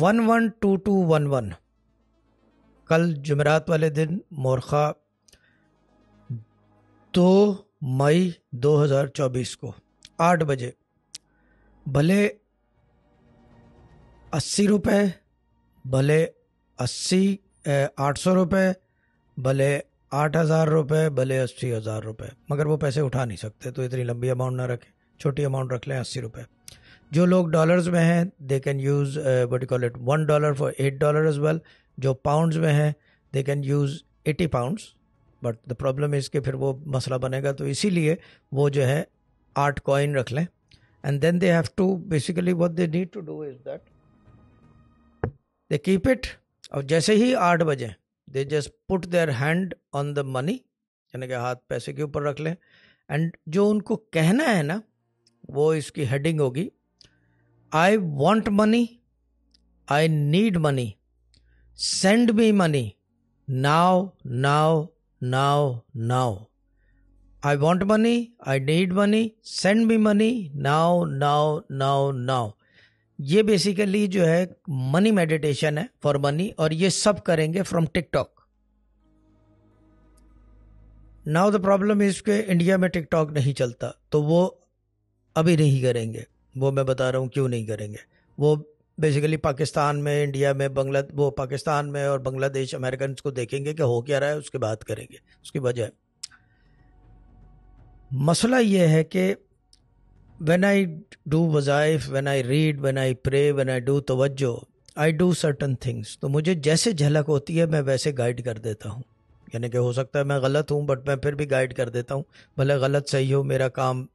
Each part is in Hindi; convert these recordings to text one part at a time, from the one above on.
one one two two one one कल जुमरात वाले दिन मोरखा दो मई 2024 को आठ बजे भले अस्सी रुपये भले अस्सी आठ सौ रुपये भले आठ हज़ार रुपये भले अस्सी हज़ार रुपये मगर वो पैसे उठा नहीं सकते तो इतनी लंबी अमाउंट ना रखें छोटी अमाउंट रख लें अस्सी रुपये जो लोग डॉलर्स में हैं they can use what call it one dollar for eight dollar is well जो पाउंड्स में हैं they can use eighty pounds but the problem is के फिर वो मसला बनेगा तो इसीलिए वो जो है आठ कॉइन रख लें and then they have to basically what they need to do is that they keep it और जैसे ही आठ बजे they just put their hand on the money यानी कि हाथ पैसे के ऊपर रख लें एंड जो उनको कहना है ना वो इसकी हेडिंग होगी I want money I need money send me money now now now now I want money I need money send me money now now now now ये बेसिकली जो है मनी मेडिटेशन है फॉर मनी और ये सब करेंगे from TikTok now the problem is के इंडिया में टिकटॉक नहीं चलता तो वो अभी नहीं करेंगे वो मैं बता रहा हूँ क्यों नहीं करेंगे वो बेसिकली पाकिस्तान में इंडिया में बांग्ला वो पाकिस्तान में और बांग्लादेश अमेरिकन को देखेंगे कि हो क्या रहा है उसके बाद करेंगे उसकी वजह मसला ये है कि वेन आई डू वज़ाइफ when I read when I pray when I do तोज्जो आई डू सर्टन थिंग्स तो मुझे जैसे झलक होती है मैं वैसे गाइड कर देता हूँ यानी कि हो सकता है मैं गलत हूँ बट मैं फिर भी गाइड कर देता हूँ भले गलत सही हो मेरा काम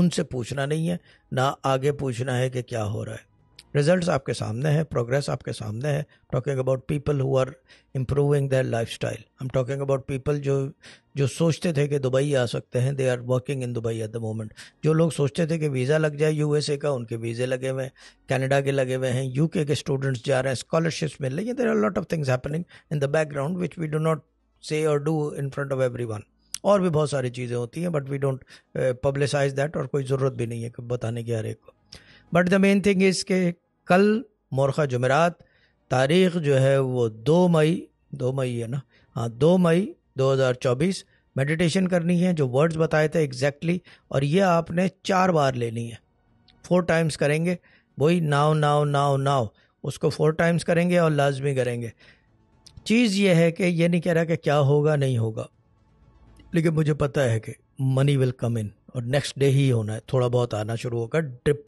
उनसे पूछना नहीं है ना आगे पूछना है कि क्या हो रहा है रिजल्ट आपके सामने हैं प्रोग्रेस आपके सामने है talking about people who are improving their life style हम टॉकिंग अबाउट पीपल जो जो सोचते थे कि दुबई आ सकते हैं they are working in Dubai at the moment जो लोग सोचते थे कि वीज़ा लग जाए ए का उनके वीज़े लगे हुए हैं कैनेडा के लगे हुए हैं यू के स्टूडेंट्स जा रहे हैं स्कॉलरशिप्स मिल रही है there are lot of things happening in the background which we do not say और do in front of everyone और भी बहुत सारी चीज़ें होती हैं but we don't publicise that और कोई ज़रूरत भी नहीं है बताने की हर एक को but the main thing is के कल मौरखा जमेरात तारीख जो है वो दो मई दो मई है ना हाँ दो मई 2024 मेडिटेशन करनी है जो वर्ड्स बताए थे एग्जैक्टली exactly, और ये आपने चार बार लेनी है फोर टाइम्स करेंगे वही नाव नाव नाव नाव उसको फोर टाइम्स करेंगे और लाजमी करेंगे चीज़ ये है कि ये नहीं कह रहा कि क्या होगा नहीं होगा लेकिन मुझे पता है कि मनी विल कम इन और नेक्स्ट डे ही होना है थोड़ा बहुत आना शुरू होगा ड्रिप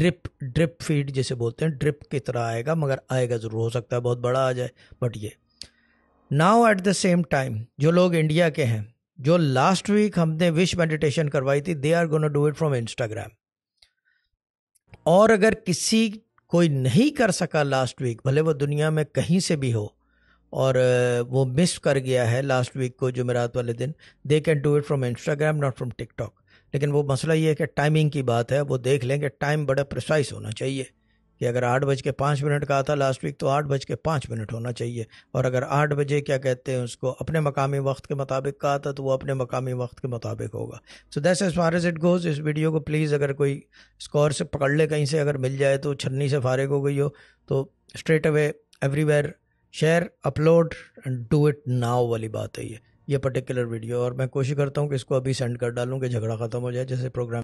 ड्रिप ड्रिप फीड जिसे बोलते हैं ड्रिप की तरह आएगा मगर आएगा ज़रूर हो सकता है बहुत बड़ा आ जाए बट ये now at the same time जो लोग इंडिया के हैं जो लास्ट वीक हमने विश मेडिटेशन करवाई थी they are gonna do it from Instagram और अगर किसी कोई नहीं कर सका लास्ट वीक भले वो दुनिया में कहीं से भी हो और वो मिस कर गया है लास्ट वीक को जुमेरात वाले दिन they can do it from Instagram not from TikTok लेकिन वो मसला ये है कि टाइमिंग की बात है वो देख लें कि टाइम बड़ा प्रिसाइस होना चाहिए कि अगर आठ बज के पाँच मिनट का था लास्ट वीक तो आठ बज के पाँच मिनट होना चाहिए और अगर आठ बजे क्या कहते हैं उसको अपने मकामी वक्त के मुताबिक कहा था तो वो अपने मकामी वक्त के मुताबिक होगा so that's as far as it goes इस वीडियो को प्लीज़ अगर कोई स्कोर से पकड़ ले कहीं से अगर मिल जाए तो छन्नी से फारिग हो गई हो तो straight away everywhere share upload and do it now वाली बात है ये ये पर्टिकुलर वीडियो और मैं कोशिश करता हूँ कि इसको अभी सेंड कर डालूँ कि झगड़ा ख़त्म हो जाए जैसे प्रोग्राम